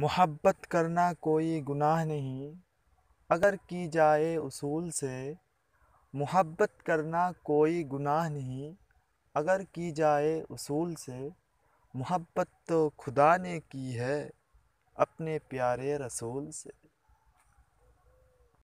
मोहब्बत करना कोई गुनाह नहीं अगर की जाए उसूल से मोहब्बत करना कोई गुनाह नहीं अगर की जाए उसूल से मोहब्बत तो खुदा ने की है अपने प्यारे रसूल से